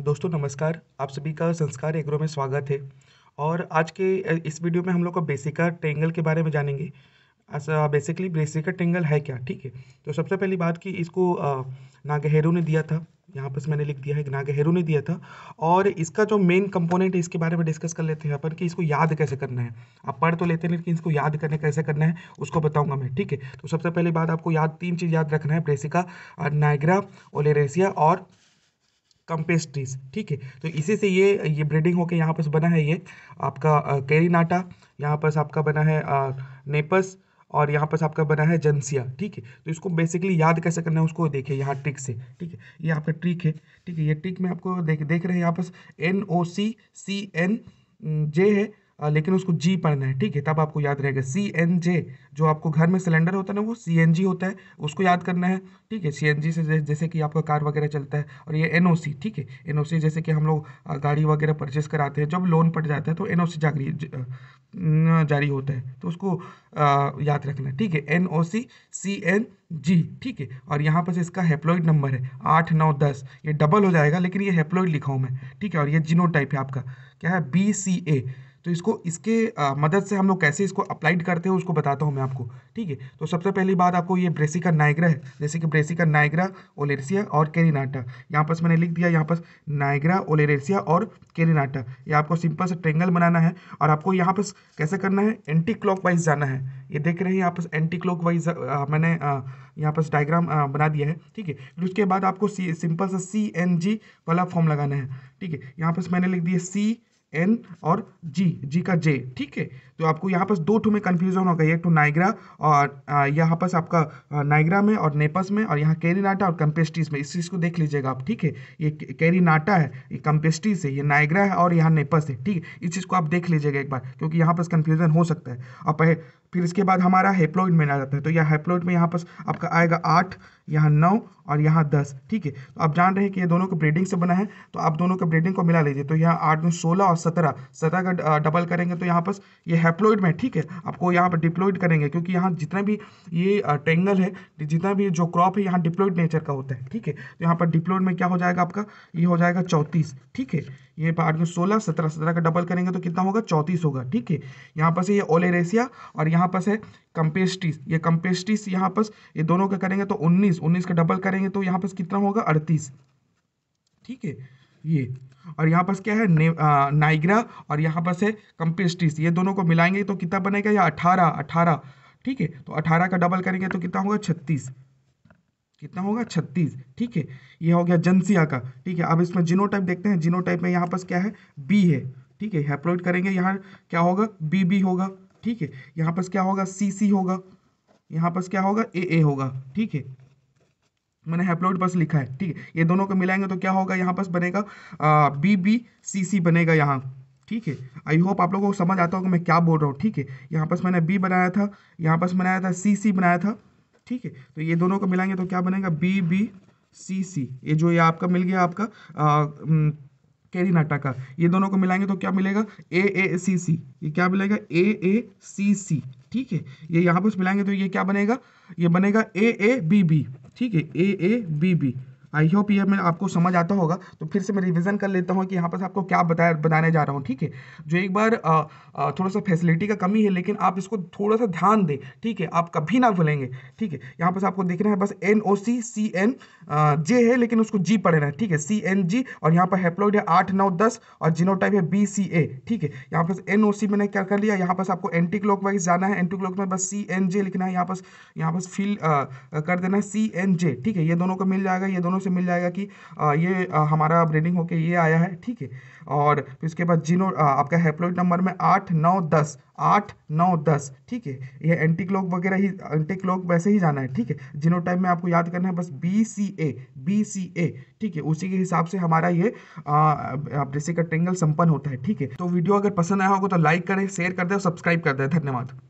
दोस्तों नमस्कार आप सभी का संस्कार एग्रो में स्वागत है और आज के इस वीडियो में हम लोग बेसिका ट्रेंगल के बारे में जानेंगे बेसिकली बेसिका ट्रेंगल है क्या ठीक है तो सबसे पहली बात कि इसको नागहरू ने दिया था यहाँ पर मैंने लिख दिया है नागहरू ने दिया था और इसका जो मेन कंपोनेंट है इसके बारे में डिस्कस कर लेते हैं अपन कि इसको याद कैसे करना है आप पढ़ तो लेते हैं लेकिन इसको याद करने कैसे करना है उसको बताऊंगा मैं ठीक है तो सबसे पहले बात आपको याद तीन चीज़ याद रखना है ब्रेसिका नाइग्रा ओलेरेसिया और कंपेस्ट्रीज ठीक है तो इसी से ये ये ब्रीडिंग होकर यहाँ पर बना है ये आपका केरीनाटा यहाँ पर आपका बना है नेपस और यहाँ पर आपका बना है जनसिया ठीक है तो इसको बेसिकली याद कैसे करना है उसको देखिए यहाँ ट्रिक से ठीक है ये आपका ट्रिक है ठीक है ये ट्रिक में आपको देख देख रहे हैं यहाँ पर एन ओ सी सी एन जे है लेकिन उसको जी पढ़ना है ठीक है तब आपको याद रहेगा सी एन जे जो आपको घर में सिलेंडर होता है ना वो सी एन जी होता है उसको याद करना है ठीक है सी एन जी से जैसे कि आपका कार वगैरह चलता है और ये एन ओ सी ठीक है एन ओ सी जैसे कि हम लोग गाड़ी वगैरह परचेस कराते हैं जब लोन पड़ जाता है तो एन ओ सी जागरी जारी होता है तो उसको याद रखना है ठीक है एन ओ सी सी एन जी ठीक है और यहाँ पर इसका हेप्लॉइड नंबर है आठ नौ दस ये डबल हो जाएगा लेकिन ये हेप्लॉइड लिखा हूँ मैं ठीक है और ये जीनो टाइप है आपका क्या है बी सी ए तो इसको इसके आ, मदद से हम लोग कैसे इसको अप्लाइड करते हैं उसको बताता हूँ मैं आपको ठीक है तो सबसे पहली बात आपको ये ब्रेसिका नाइग्रा है जैसे कि ब्रेसिका नाइग्रा ओलेरसिया और केरीनाटा यहाँ पर मैंने लिख दिया यहाँ पर नाइग्रा ओलेरसिया और केरीनाटा ये आपको सिंपल से ट्रेंगल बनाना है और आपको यहाँ पर कैसे करना है एंटी क्लॉक वाइज जाना है ये देख रहे हैं यहाँ पर एंटी क्लॉक वाइज मैंने यहाँ पर डायग्राम बना दिया है ठीक है फिर उसके बाद आपको सिंपल सा सी एन जी वाला फॉर्म लगाना है ठीक है यहाँ पर मैंने लिख दिया सी एल और जी जी का जे ठीक है तो आपको यहाँ पर दो टू में कन्फ्यूजन होगा एक टू तो नाइग्रा और यहाँ पर आपका नाइग्रा में और नेपस में और यहाँ कैरीनाटा और कम्पेस्टीज में इस चीज़ को देख लीजिएगा आप ठीक है ये कैरीनाटा है ये कम्पेस्टीज है ये नाइग्रा है और यहाँ नेपस है ठीक है इस चीज़ को आप देख लीजिएगा एक बार क्योंकि यहाँ पर कन्फ्यूजन हो सकता है और पहले फिर इसके बाद हमारा हेप्लोइड में आ जाता है तो यह हेप्लोइड में यहाँ पर आपका आएगा आठ यहाँ नौ और यहाँ दस ठीक है तो आप जान रहे हैं कि ये दोनों को ब्रीडिंग से बना है तो आप दोनों के ब्रीडिंग को मिला लीजिए तो यहाँ आठ में सोलह और सत्रह सत्रह का डबल करेंगे तो यहाँ पर ये हैप्लोइड में ठीक है आपको यहाँ पर डिप्लोइड करेंगे क्योंकि यहाँ जितना भी ये टेंगल है जितना भी जो क्रॉप है यहाँ डिप्लोइड नेचर का होता है ठीक है तो यहाँ पर डिप्लोइड में क्या हो जाएगा आपका ये हो जाएगा चौंतीस ठीक है ये पार्ट में सोलह सत्रह सत्रह का डबल करेंगे तो कितना होगा चौंतीस होगा ठीक है यहाँ पर से ये ओलेरेसिया और यहाँ पर है कंपेस्टिस ये कंपेस्टिस यहाँ पर ये दोनों का करेंगे तो उन्नीस उन्नीस का डबल करेंगे तो यहाँ पर कितना होगा अड़तीस ठीक है ये और यहाँ पास क्या है नाइग्रा और यहाँ पास है कंपेस्टिस ये दोनों को मिलाएंगे तो कितना बनेगा या अठारह अठारह ठीक है तो अठारह का डबल करेंगे तो कितना होगा छत्तीस कितना होगा छत्तीस ठीक है ये हो गया जनसिया का ठीक है अब इसमें जिनोटाइप देखते हैं जिनोटाइप में यहाँ पास क्या है बी है ठीक है हैप्लोइड करेंगे यहाँ क्या होगा बी बी होगा ठीक है यहाँ पास क्या होगा सी सी होगा यहाँ पास क्या होगा ए ए होगा ठीक है मैंने हैप्लोइड बस लिखा है ठीक है ये दोनों को मिलाएंगे तो क्या होगा यहाँ पास बनेगा बी बी सी सी बनेगा यहाँ ठीक है आई होप आप लोगों को समझ आता होगा मैं क्या बोल रहा हूँ ठीक है यहाँ पास मैंने बी बनाया था यहाँ पास बनाया था सी सी बनाया था ठीक है तो ये दोनों को मिलाएंगे तो क्या बनेगा बी बी सी सी ये जो ये आपका मिल गया आपका नाटा का ये दोनों को मिलाएंगे तो क्या मिलेगा ए ए सी सी ये क्या मिलेगा ए ए सी सी ठीक है ये यहाँ पर मिलाएंगे तो ये क्या बनेगा ये बनेगा ए ए बी बी ठीक है A A B B I hope ये मैं आपको समझ आता होगा तो फिर से मैं रिविज़न कर लेता हूँ कि यहाँ पर आपको क्या बताया बताने जा रहा हूँ ठीक है जो एक बार आ, आ, थोड़ा सा फैसिलिटी का कमी है लेकिन आप इसको थोड़ा सा ध्यान दें ठीक है आप कभी ना भूलेंगे ठीक है यहाँ पर आपको देखना है बस एन ओ सी सी एन जे है लेकिन उसको जी पढ़ना है ठीक है सी एन जी और यहाँ पर हेप्लोइड है आठ नौ दस और जीनोटाइप है बी सी ए ठीक है यहाँ पर एन ओ सी मैंने क्या कर लिया यहाँ पर आपको एंटी क्लॉक वाइज जाना है एंटी क्लॉक में बस सी एन जे लिखना है यहाँ पर यहाँ पर फिल कर देना है सी एन जे ठीक है ये दोनों को मिल जाएगा ये दोनों से मिल जाएगा कि ये हमारा ब्रीडिंग होके ये आया है ठीक है और फिर उसके बाद जीनो आपका हेप्लोइड नंबर में आठ नौ दस आठ नौ दस ठीक है ये एंटी क्लॉक वगैरह ही एंटी क्लॉक वैसे ही जाना है ठीक है जिनो टाइप में आपको याद करना है बस B C A B C ए ठीक है उसी के हिसाब से हमारा ये जैसे का ट्रेंगल संपन्न होता है ठीक है तो वीडियो अगर पसंद आया होगा तो लाइक करें शेयर कर दें और सब्सक्राइब कर दें धन्यवाद